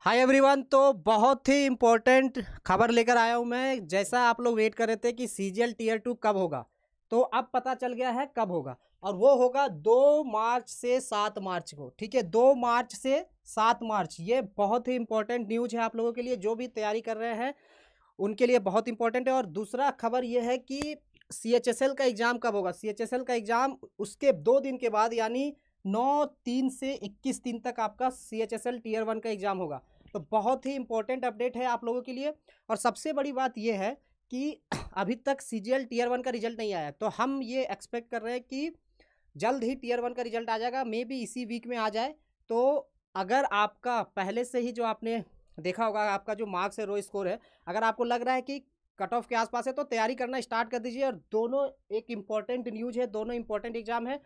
hi everyone तो बहुत ही important खबर लेकर आया हूं मैं जैसा आप लोग वेट कर रहे थे कि C G L tier two कब होगा तो अब पता चल गया है कब होगा और वो होगा दो मार्च से सात मार्च को ठीक है दो मार्च से सात मार्च ये बहुत ही इम्पोर्टेंट न्यूज है आप लोगों के लिए जो भी तैयारी कर रहे हैं उनके लिए बहुत इंपॉर्टेंट है और दूसरा खबर ये है कि सी एच एस एल का एग्ज़ाम कब होगा सी एच एस एल का एग्ज़ाम उसके दो दिन के बाद यानी नौ तीन से इक्कीस तीन तक आपका C H S L tier one का एग्ज़ाम होगा तो बहुत ही इंपॉर्टेंट अपडेट है आप लोगों के लिए और सबसे बड़ी बात यह है कि अभी तक C G L tier one का रिजल्ट नहीं आया तो हम ये एक्सपेक्ट कर रहे हैं कि जल्द ही टीयर वन का रिजल्ट आ जाएगा मे बी इसी वीक में आ जाए तो अगर आपका पहले से ही जो आपने देखा होगा आपका जो मार्क्स है रो स्कोर है अगर आपको लग रहा है कि कट ऑफ के आसपास है तो तैयारी करना स्टार्ट कर दीजिए और दोनों एक इम्पॉर्टेंट न्यूज है दोनों इम्पॉर्टेंट एग्जाम है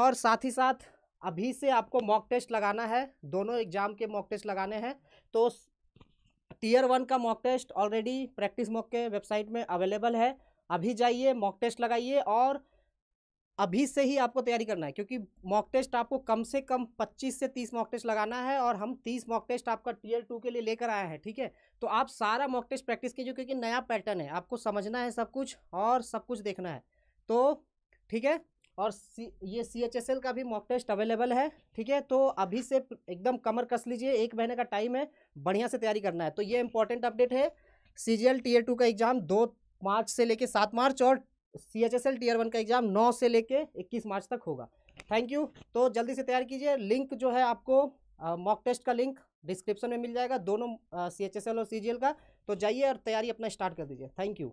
और साथ ही साथ अभी से आपको मॉक टेस्ट लगाना है दोनों एग्जाम के मॉक टेस्ट लगाने हैं तो टीयर वन का mock test already practice mock के वेबसाइट में अवेलेबल है अभी जाइए मॉक टेस्ट लगाइए और अभी से ही आपको तैयारी करना है क्योंकि मॉक टेस्ट आपको कम से कम 25 से 30 मॉक टेस्ट लगाना है और हम 30 मॉक टेस्ट आपका टीयर टू के लिए लेकर आए हैं ठीक है तो आप सारा मॉक टेस्ट प्रैक्टिस कीजिए क्योंकि नया पैटर्न है आपको समझना है सब कुछ और सब कुछ देखना है तो ठीक है और सी ये सी एच एस एल का भी मॉक टेस्ट अवेलेबल है ठीक है तो अभी से एकदम कमर कस लीजिए एक महीने का टाइम है बढ़िया से तैयारी करना है तो ये इंपॉर्टेंट अपडेट है C G L tier two का एग्ज़ाम दो मार्च से लेके सात मार्च और C H S L tier one का एग्जाम नौ से लेके इक्कीस मार्च तक होगा थैंक यू तो जल्दी से तैयार कीजिए लिंक जो है आपको मॉक टेस्ट का लिंक डिस्क्रिप्शन में मिल जाएगा दोनों सी एच एस एल और सी जी एल का तो जाइए और तैयारी अपना स्टार्ट कर दीजिए थैंक यू